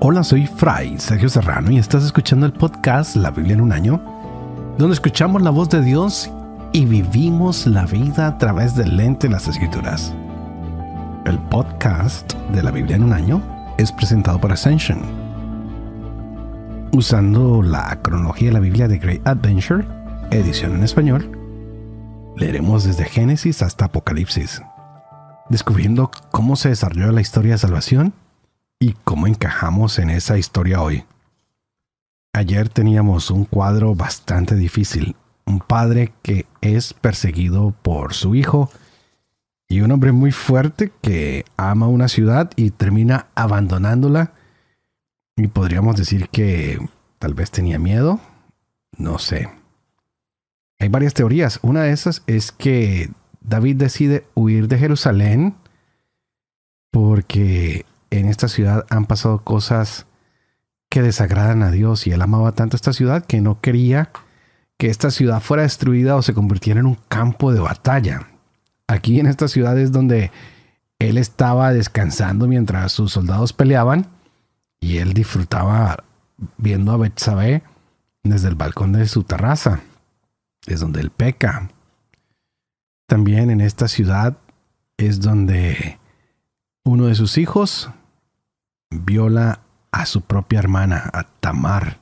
Hola, soy Fray Sergio Serrano y estás escuchando el podcast La Biblia en un año, donde escuchamos la voz de Dios y vivimos la vida a través del lente de las escrituras. El podcast de La Biblia en un año es presentado por Ascension. Usando la cronología de la Biblia de Great Adventure, edición en español, leeremos desde Génesis hasta Apocalipsis, descubriendo cómo se desarrolló la historia de salvación ¿Y cómo encajamos en esa historia hoy? Ayer teníamos un cuadro bastante difícil. Un padre que es perseguido por su hijo y un hombre muy fuerte que ama una ciudad y termina abandonándola. Y podríamos decir que tal vez tenía miedo. No sé. Hay varias teorías. Una de esas es que David decide huir de Jerusalén porque en esta ciudad han pasado cosas que desagradan a Dios y él amaba tanto esta ciudad que no quería que esta ciudad fuera destruida o se convirtiera en un campo de batalla. Aquí en esta ciudad es donde él estaba descansando mientras sus soldados peleaban y él disfrutaba viendo a Betsabé desde el balcón de su terraza. Es donde él peca. También en esta ciudad es donde uno de sus hijos viola a su propia hermana, a Tamar.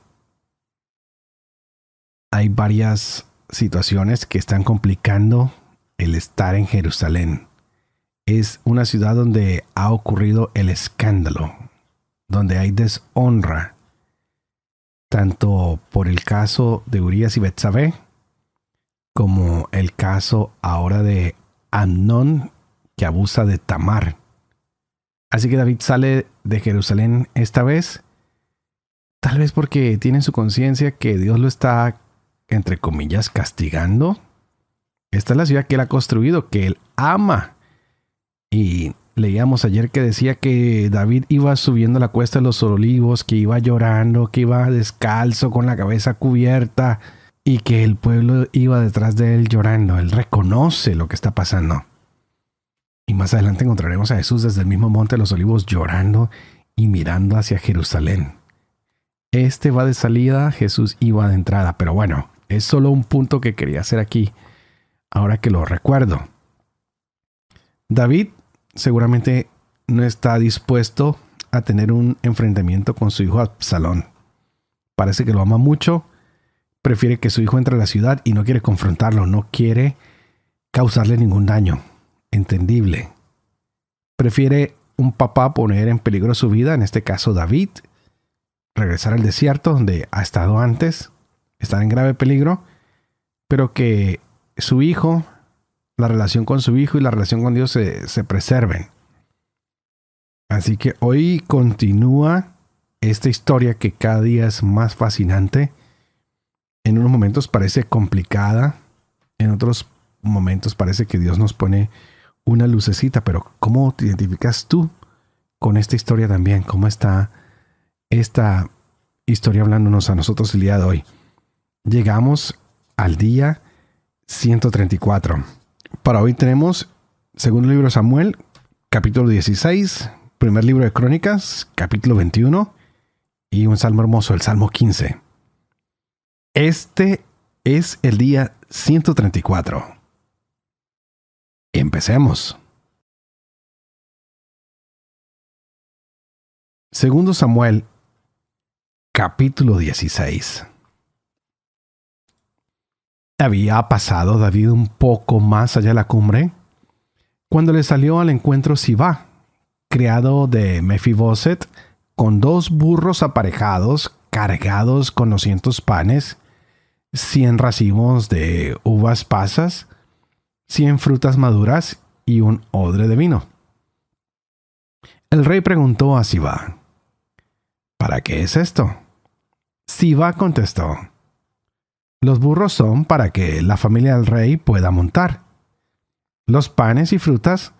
Hay varias situaciones que están complicando el estar en Jerusalén. Es una ciudad donde ha ocurrido el escándalo, donde hay deshonra, tanto por el caso de Urias y Betsabé, como el caso ahora de Amnón que abusa de Tamar. Así que David sale de Jerusalén esta vez, tal vez porque tiene su conciencia que Dios lo está, entre comillas, castigando. Esta es la ciudad que él ha construido, que él ama. Y leíamos ayer que decía que David iba subiendo la cuesta de los olivos, que iba llorando, que iba descalzo, con la cabeza cubierta, y que el pueblo iba detrás de él llorando. Él reconoce lo que está pasando. Y más adelante encontraremos a Jesús desde el mismo monte de los olivos llorando y mirando hacia Jerusalén. Este va de salida, Jesús iba de entrada, pero bueno, es solo un punto que quería hacer aquí, ahora que lo recuerdo. David seguramente no está dispuesto a tener un enfrentamiento con su hijo Absalón. Parece que lo ama mucho, prefiere que su hijo entre a la ciudad y no quiere confrontarlo, no quiere causarle ningún daño entendible. Prefiere un papá poner en peligro su vida, en este caso David, regresar al desierto donde ha estado antes, estar en grave peligro, pero que su hijo, la relación con su hijo y la relación con Dios se, se preserven. Así que hoy continúa esta historia que cada día es más fascinante. En unos momentos parece complicada, en otros momentos parece que Dios nos pone una lucecita, pero ¿cómo te identificas tú con esta historia también? ¿Cómo está esta historia hablándonos a nosotros el día de hoy? Llegamos al día 134. Para hoy tenemos, Segundo libro de Samuel, capítulo 16, primer libro de Crónicas, capítulo 21 y un salmo hermoso, el Salmo 15. Este es el día 134. Empecemos. Segundo Samuel, capítulo 16. Había pasado David un poco más allá de la cumbre cuando le salió al encuentro Sibá, criado de Mefiboset, con dos burros aparejados cargados con 200 panes, 100 racimos de uvas pasas, cien frutas maduras y un odre de vino. El rey preguntó a Siba, ¿para qué es esto? Siba contestó, los burros son para que la familia del rey pueda montar. Los panes y frutas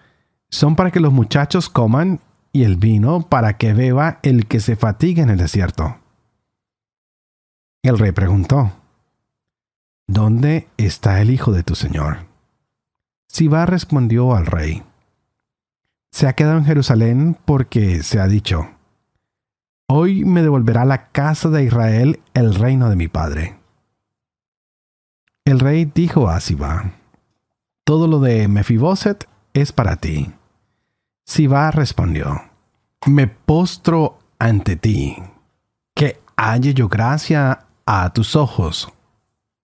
son para que los muchachos coman y el vino para que beba el que se fatiga en el desierto. El rey preguntó, ¿Dónde está el hijo de tu señor? Siba respondió al rey, Se ha quedado en Jerusalén porque se ha dicho, Hoy me devolverá la casa de Israel el reino de mi padre. El rey dijo a Siba, Todo lo de Mefiboset es para ti. Siba respondió, Me postro ante ti, que halle yo gracia a tus ojos,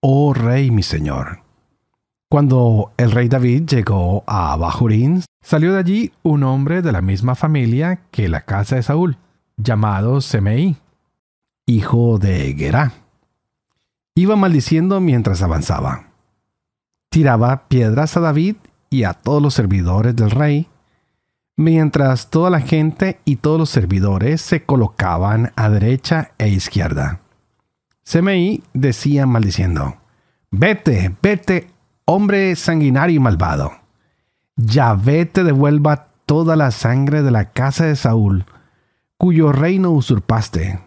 oh rey mi señor. Cuando el rey David llegó a Bajurín, salió de allí un hombre de la misma familia que la casa de Saúl, llamado Semeí, hijo de Gerá. Iba maldiciendo mientras avanzaba. Tiraba piedras a David y a todos los servidores del rey, mientras toda la gente y todos los servidores se colocaban a derecha e izquierda. Semeí decía maldiciendo, Vete, vete hombre sanguinario y malvado. Yahvé te devuelva toda la sangre de la casa de Saúl, cuyo reino usurpaste.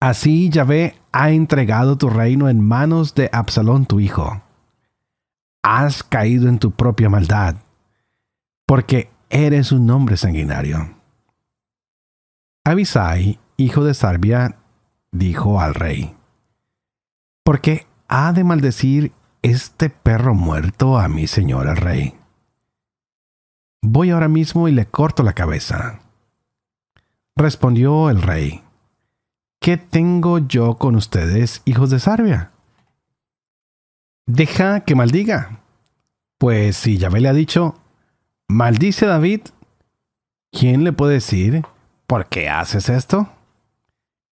Así Yahvé ha entregado tu reino en manos de Absalón tu hijo. Has caído en tu propia maldad, porque eres un hombre sanguinario. Abisai, hijo de Sarbia, dijo al rey, porque ha de maldecir este perro muerto a mi el rey. Voy ahora mismo y le corto la cabeza. Respondió el rey. ¿Qué tengo yo con ustedes, hijos de Sarvia Deja que maldiga. Pues si Yahvé le ha dicho, maldice David, ¿quién le puede decir, ¿por qué haces esto?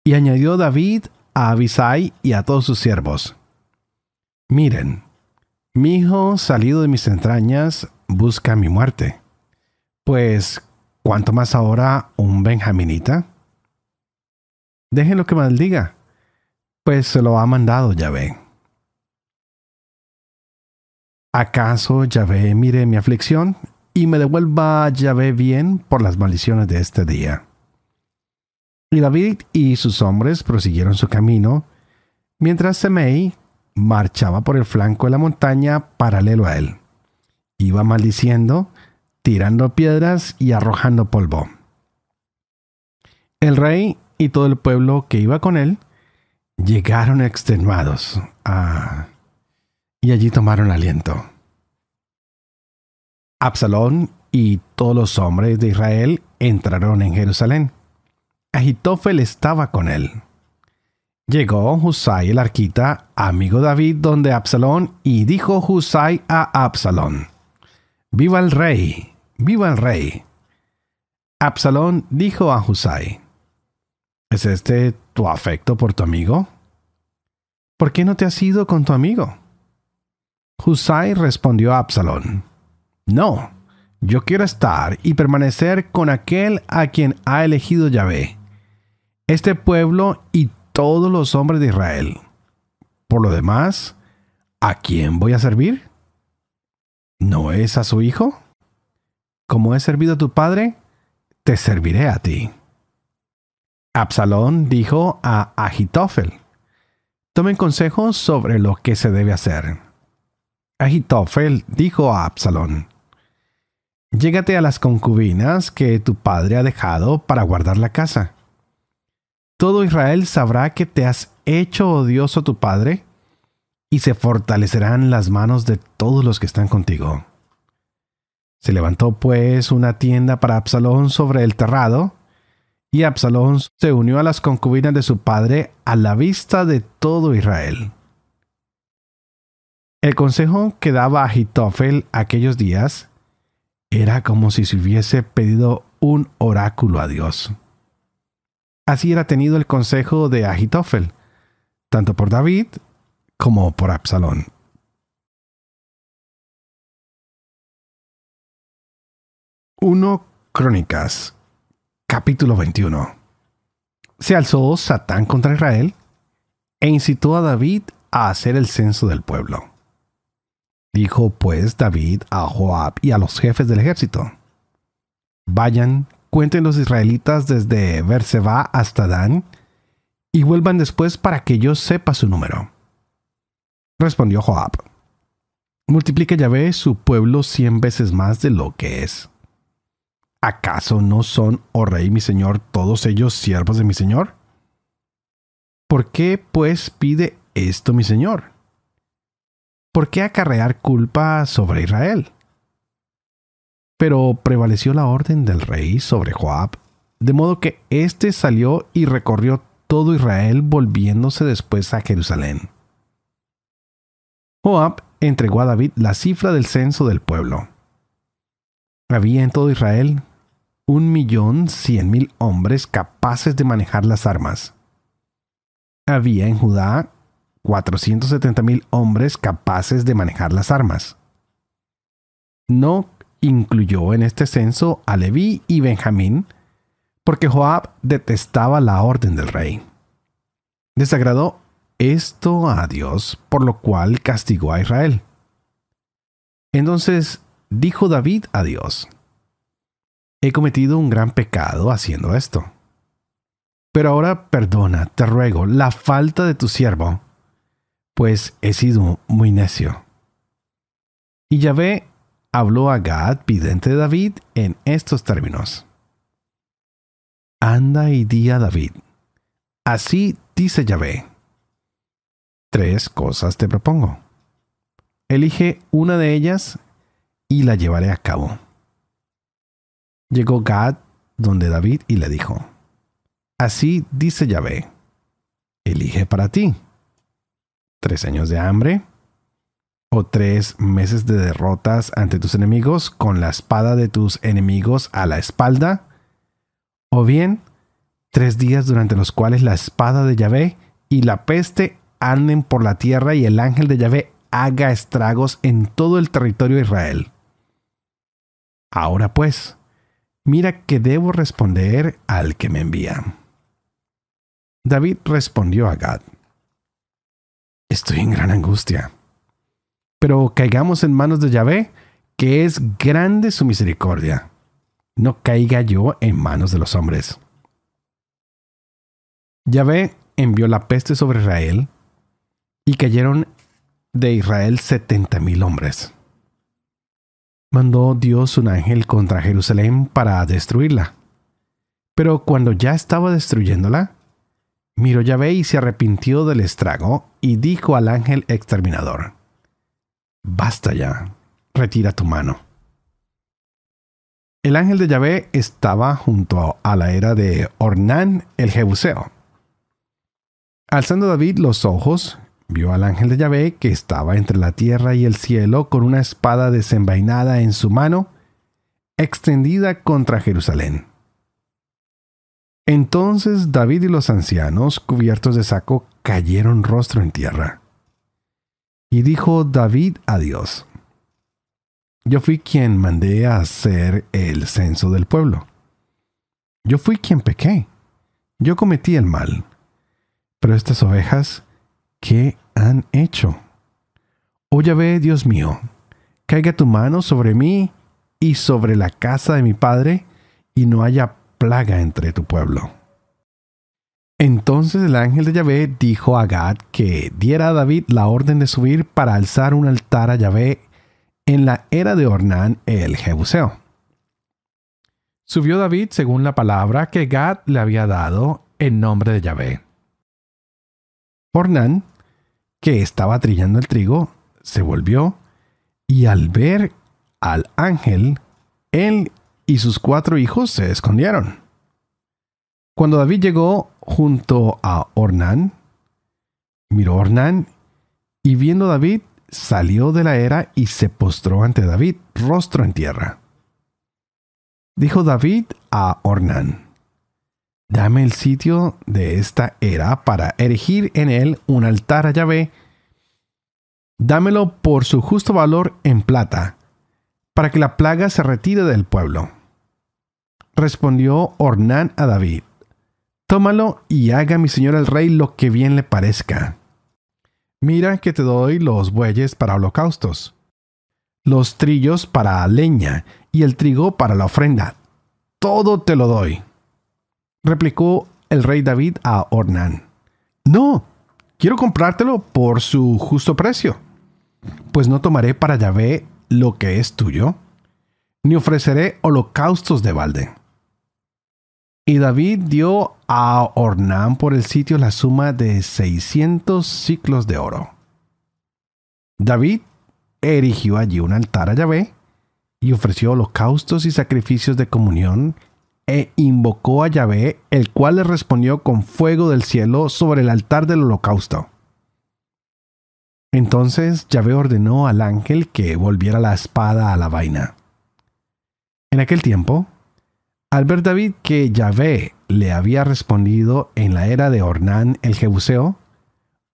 Y añadió David a Abisai y a todos sus siervos, Miren, mi hijo salido de mis entrañas busca mi muerte. Pues, ¿cuánto más ahora un benjaminita? lo que maldiga, pues se lo ha mandado Yahvé. ¿Acaso Yahvé mire mi aflicción y me devuelva Yahvé bien por las maldiciones de este día? Y David y sus hombres prosiguieron su camino, mientras Semei, marchaba por el flanco de la montaña paralelo a él. Iba maldiciendo, tirando piedras y arrojando polvo. El rey y todo el pueblo que iba con él llegaron extenuados ah, y allí tomaron aliento. Absalón y todos los hombres de Israel entraron en Jerusalén. Agitófel estaba con él. Llegó Husay el arquita, amigo David, donde Absalón, y dijo Husay a Absalón, Viva el rey, viva el rey. Absalón dijo a Husay, ¿es este tu afecto por tu amigo? ¿Por qué no te has ido con tu amigo? Husay respondió a Absalón, No, yo quiero estar y permanecer con aquel a quien ha elegido Yahvé. Este pueblo y todos los hombres de Israel. Por lo demás, ¿a quién voy a servir? ¿No es a su hijo? Como he servido a tu padre, te serviré a ti. Absalón dijo a Ahitofel: tomen consejos sobre lo que se debe hacer. Ahitofel dijo a Absalón, Llégate a las concubinas que tu padre ha dejado para guardar la casa todo Israel sabrá que te has hecho odioso a tu padre, y se fortalecerán las manos de todos los que están contigo. Se levantó pues una tienda para Absalón sobre el terrado, y Absalón se unió a las concubinas de su padre a la vista de todo Israel. El consejo que daba Ahitofel aquellos días era como si se hubiese pedido un oráculo a Dios. Así era tenido el consejo de Agitofel, tanto por David como por Absalón. 1 Crónicas, capítulo 21. Se alzó Satán contra Israel e incitó a David a hacer el censo del pueblo. Dijo pues David a Joab y a los jefes del ejército, Vayan, Cuenten los israelitas desde Berseba hasta Dan, y vuelvan después para que yo sepa su número. Respondió Joab. Multiplique Yahvé su pueblo cien veces más de lo que es. ¿Acaso no son, oh rey mi señor, todos ellos siervos de mi señor? ¿Por qué, pues, pide esto mi señor? ¿Por qué acarrear culpa sobre Israel? Pero prevaleció la orden del rey sobre Joab, de modo que éste salió y recorrió todo Israel volviéndose después a Jerusalén. Joab entregó a David la cifra del censo del pueblo. Había en todo Israel un millón cien mil hombres capaces de manejar las armas. Había en Judá 470.000 mil hombres capaces de manejar las armas. No Incluyó en este censo a Leví y Benjamín, porque Joab detestaba la orden del rey. Desagradó esto a Dios, por lo cual castigó a Israel. Entonces dijo David a Dios, He cometido un gran pecado haciendo esto. Pero ahora perdona, te ruego, la falta de tu siervo, pues he sido muy necio. Y Yahvé habló a Gad, vidente de David, en estos términos. Anda y di a David. Así dice Yahvé. Tres cosas te propongo. Elige una de ellas y la llevaré a cabo. Llegó Gad donde David y le dijo, Así dice Yahvé, elige para ti. Tres años de hambre, o tres meses de derrotas ante tus enemigos con la espada de tus enemigos a la espalda, o bien tres días durante los cuales la espada de Yahvé y la peste anden por la tierra y el ángel de Yahvé haga estragos en todo el territorio de Israel. Ahora pues, mira que debo responder al que me envía. David respondió a Gad, Estoy en gran angustia pero caigamos en manos de Yahvé, que es grande su misericordia. No caiga yo en manos de los hombres. Yahvé envió la peste sobre Israel y cayeron de Israel setenta mil hombres. Mandó Dios un ángel contra Jerusalén para destruirla. Pero cuando ya estaba destruyéndola, miró Yahvé y se arrepintió del estrago y dijo al ángel exterminador, Basta ya, retira tu mano. El ángel de Yahvé estaba junto a la era de Ornán el Jebuseo. Alzando David los ojos, vio al ángel de Yahvé que estaba entre la tierra y el cielo con una espada desenvainada en su mano, extendida contra Jerusalén. Entonces David y los ancianos, cubiertos de saco, cayeron rostro en tierra. Y dijo David a Dios, yo fui quien mandé a hacer el censo del pueblo. Yo fui quien pequé. Yo cometí el mal. Pero estas ovejas, ¿qué han hecho? Oye oh, ve, Dios mío, caiga tu mano sobre mí y sobre la casa de mi padre, y no haya plaga entre tu pueblo. Entonces el ángel de Yahvé dijo a Gad que diera a David la orden de subir para alzar un altar a Yahvé en la era de Ornán el Jebuseo. Subió David según la palabra que Gad le había dado en nombre de Yahvé. Ornán, que estaba trillando el trigo, se volvió y al ver al ángel, él y sus cuatro hijos se escondieron. Cuando David llegó junto a Ornán. Miró Ornán y viendo a David, salió de la era y se postró ante David, rostro en tierra. Dijo David a Ornán, dame el sitio de esta era para erigir en él un altar a Yahvé. Dámelo por su justo valor en plata, para que la plaga se retire del pueblo. Respondió Ornán a David, Tómalo y haga mi señor el rey lo que bien le parezca. Mira que te doy los bueyes para holocaustos, los trillos para leña y el trigo para la ofrenda. Todo te lo doy. Replicó el rey David a Ornán. No, quiero comprártelo por su justo precio, pues no tomaré para Yahvé lo que es tuyo, ni ofreceré holocaustos de balde. Y David dio a Ornán por el sitio la suma de 600 ciclos de oro. David erigió allí un altar a Yahvé y ofreció holocaustos y sacrificios de comunión e invocó a Yahvé, el cual le respondió con fuego del cielo sobre el altar del holocausto. Entonces Yahvé ordenó al ángel que volviera la espada a la vaina. En aquel tiempo, al ver David que Yahvé le había respondido en la era de Ornán el Jebuseo,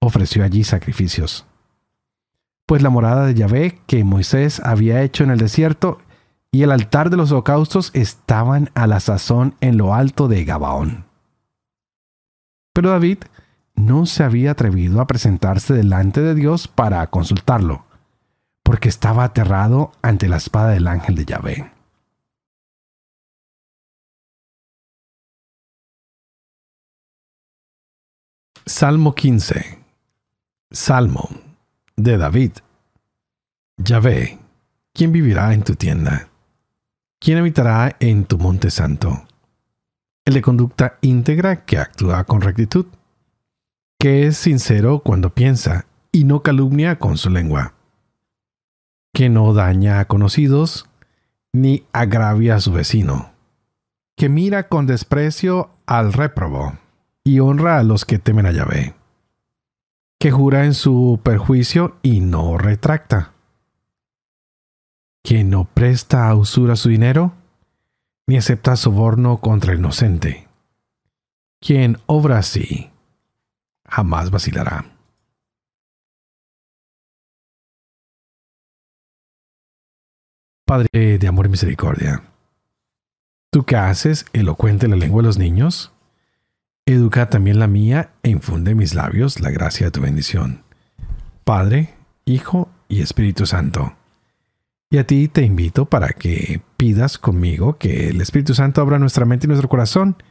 ofreció allí sacrificios. Pues la morada de Yahvé que Moisés había hecho en el desierto y el altar de los holocaustos estaban a la sazón en lo alto de Gabaón. Pero David no se había atrevido a presentarse delante de Dios para consultarlo, porque estaba aterrado ante la espada del ángel de Yahvé. Salmo 15. Salmo de David. Ya ve, ¿quién vivirá en tu tienda? ¿Quién habitará en tu monte santo? El de conducta íntegra que actúa con rectitud, que es sincero cuando piensa y no calumnia con su lengua, que no daña a conocidos ni agravia a su vecino, que mira con desprecio al réprobo y honra a los que temen a Yahvé, que jura en su perjuicio y no retracta, que no presta a usura su dinero, ni acepta soborno contra el inocente. Quien obra así, jamás vacilará. Padre de amor y misericordia, tú qué haces elocuente la lengua de los niños, Educa también la mía e infunde en mis labios la gracia de tu bendición. Padre, Hijo y Espíritu Santo. Y a ti te invito para que pidas conmigo que el Espíritu Santo abra nuestra mente y nuestro corazón,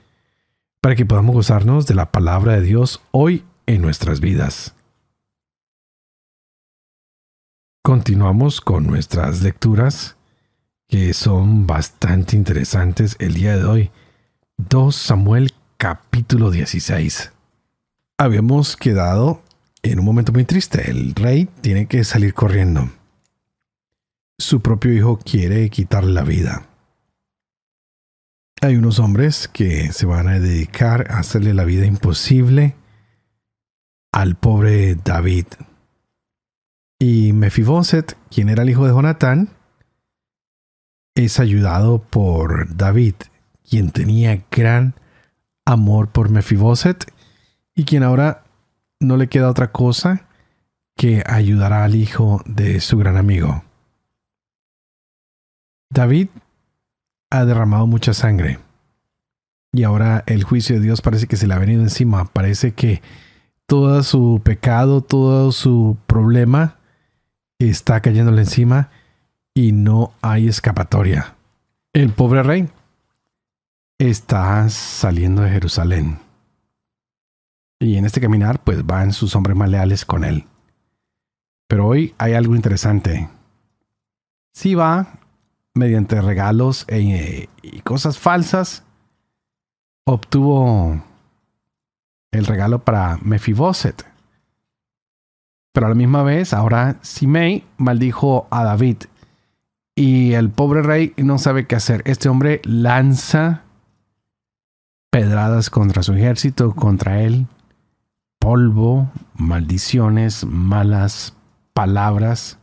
para que podamos gozarnos de la palabra de Dios hoy en nuestras vidas. Continuamos con nuestras lecturas, que son bastante interesantes el día de hoy. 2 Samuel capítulo 16. Habíamos quedado en un momento muy triste. El rey tiene que salir corriendo. Su propio hijo quiere quitarle la vida. Hay unos hombres que se van a dedicar a hacerle la vida imposible al pobre David. Y Mefiboset, quien era el hijo de Jonatán, es ayudado por David, quien tenía gran amor por Mefiboset y quien ahora no le queda otra cosa que ayudar al hijo de su gran amigo. David ha derramado mucha sangre y ahora el juicio de Dios parece que se le ha venido encima, parece que todo su pecado, todo su problema está cayéndole encima y no hay escapatoria. El pobre rey está saliendo de Jerusalén. Y en este caminar, pues van sus hombres más leales con él. Pero hoy hay algo interesante. Si va mediante regalos eh, y cosas falsas, obtuvo el regalo para Mefiboset. Pero a la misma vez, ahora Simei maldijo a David. Y el pobre rey no sabe qué hacer. Este hombre lanza pedradas contra su ejército, contra él, polvo, maldiciones, malas palabras.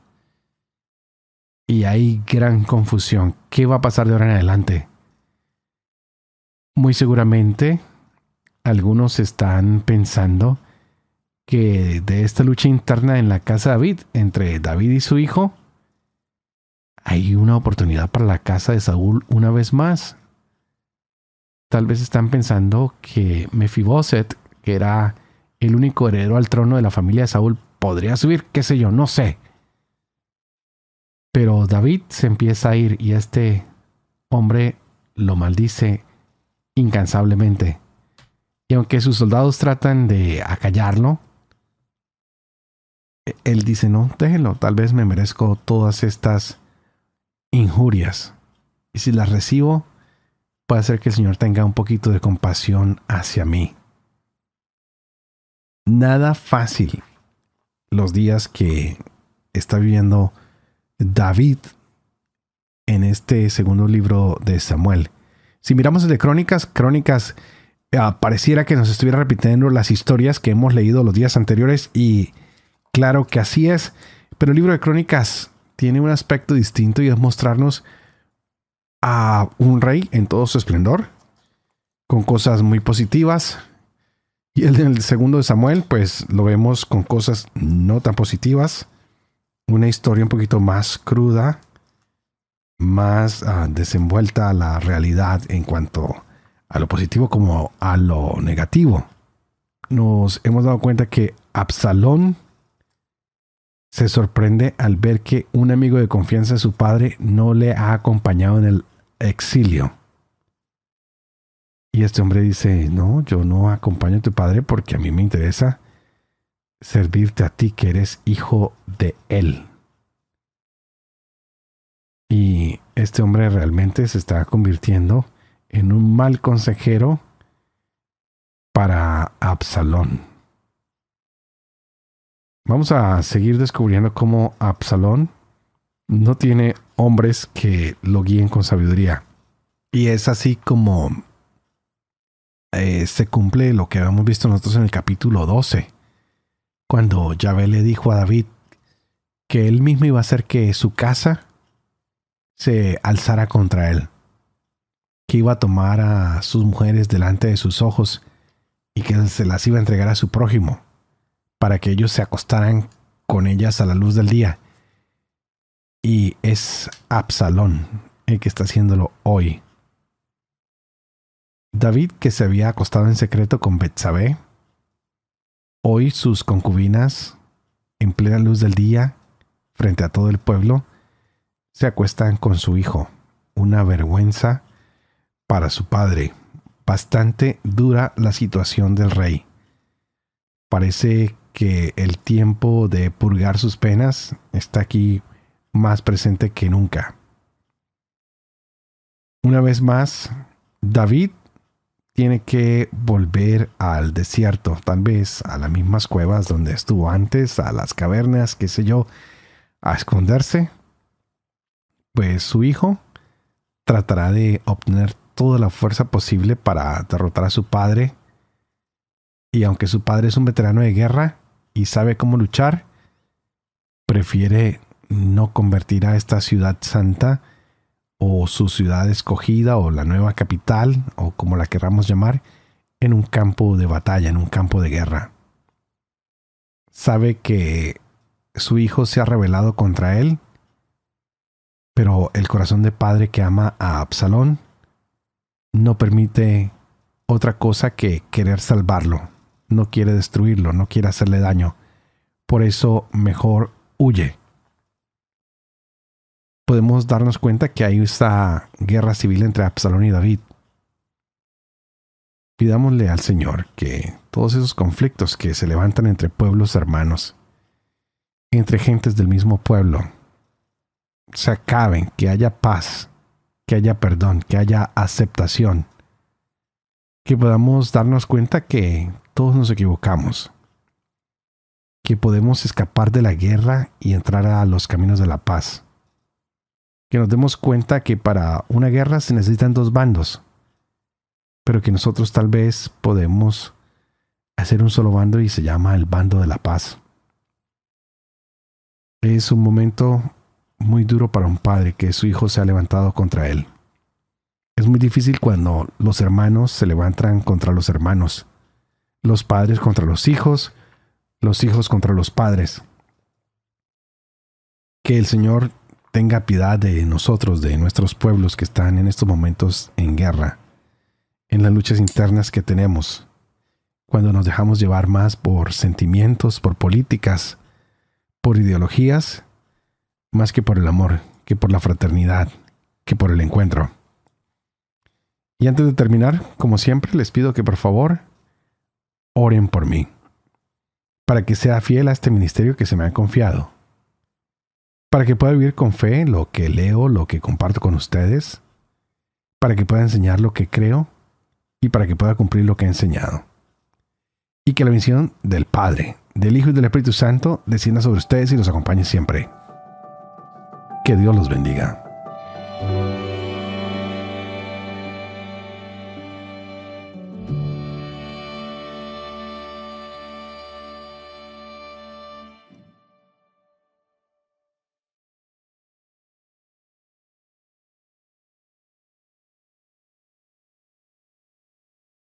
Y hay gran confusión. ¿Qué va a pasar de ahora en adelante? Muy seguramente algunos están pensando que de esta lucha interna en la casa de David, entre David y su hijo, hay una oportunidad para la casa de Saúl una vez más tal vez están pensando que Mefiboset, que era el único heredero al trono de la familia de Saúl, podría subir, qué sé yo, no sé. Pero David se empieza a ir y este hombre lo maldice incansablemente. Y aunque sus soldados tratan de acallarlo, e-, él dice, no, déjenlo, tal vez me merezco todas estas injurias. Y si las recibo, puede hacer que el Señor tenga un poquito de compasión hacia mí. Nada fácil los días que está viviendo David en este segundo libro de Samuel. Si miramos el de Crónicas, Crónicas ah, pareciera que nos estuviera repitiendo las historias que hemos leído los días anteriores y claro que así es, pero el libro de Crónicas tiene un aspecto distinto y es mostrarnos a un rey en todo su esplendor, con cosas muy positivas. Y el el segundo de Samuel, pues lo vemos con cosas no tan positivas. Una historia un poquito más cruda, más ah, desenvuelta a la realidad en cuanto a lo positivo como a lo negativo. Nos hemos dado cuenta que Absalón se sorprende al ver que un amigo de confianza de su padre no le ha acompañado en el exilio. Y este hombre dice, no, yo no acompaño a tu padre porque a mí me interesa servirte a ti que eres hijo de él. Y este hombre realmente se está convirtiendo en un mal consejero para Absalón. Vamos a seguir descubriendo cómo Absalón no tiene hombres que lo guíen con sabiduría. Y es así como eh, se cumple lo que habíamos visto nosotros en el capítulo 12, cuando Yahvé le dijo a David que él mismo iba a hacer que su casa se alzara contra él, que iba a tomar a sus mujeres delante de sus ojos y que se las iba a entregar a su prójimo, para que ellos se acostaran con ellas a la luz del día y es Absalón el que está haciéndolo hoy. David, que se había acostado en secreto con Betsabé, hoy sus concubinas, en plena luz del día, frente a todo el pueblo, se acuestan con su hijo. Una vergüenza para su padre. Bastante dura la situación del rey. Parece que el tiempo de purgar sus penas está aquí más presente que nunca. Una vez más, David tiene que volver al desierto, tal vez a las mismas cuevas donde estuvo antes, a las cavernas, qué sé yo, a esconderse. Pues su hijo tratará de obtener toda la fuerza posible para derrotar a su padre. Y aunque su padre es un veterano de guerra y sabe cómo luchar, prefiere no convertirá esta ciudad santa o su ciudad escogida o la nueva capital o como la querramos llamar en un campo de batalla, en un campo de guerra. Sabe que su hijo se ha rebelado contra él, pero el corazón de padre que ama a Absalón no permite otra cosa que querer salvarlo, no quiere destruirlo, no quiere hacerle daño. Por eso mejor huye podemos darnos cuenta que hay esta guerra civil entre Absalón y David. Pidámosle al Señor que todos esos conflictos que se levantan entre pueblos hermanos, entre gentes del mismo pueblo, se acaben, que haya paz, que haya perdón, que haya aceptación, que podamos darnos cuenta que todos nos equivocamos, que podemos escapar de la guerra y entrar a los caminos de la paz que nos demos cuenta que para una guerra se necesitan dos bandos, pero que nosotros tal vez podemos hacer un solo bando y se llama el bando de la paz. Es un momento muy duro para un padre que su hijo se ha levantado contra él. Es muy difícil cuando los hermanos se levantan contra los hermanos, los padres contra los hijos, los hijos contra los padres. Que el Señor tenga piedad de nosotros, de nuestros pueblos que están en estos momentos en guerra, en las luchas internas que tenemos, cuando nos dejamos llevar más por sentimientos, por políticas, por ideologías, más que por el amor, que por la fraternidad, que por el encuentro. Y antes de terminar, como siempre, les pido que por favor oren por mí, para que sea fiel a este ministerio que se me ha confiado para que pueda vivir con fe lo que leo, lo que comparto con ustedes, para que pueda enseñar lo que creo y para que pueda cumplir lo que he enseñado. Y que la misión del Padre, del Hijo y del Espíritu Santo descienda sobre ustedes y los acompañe siempre. Que Dios los bendiga.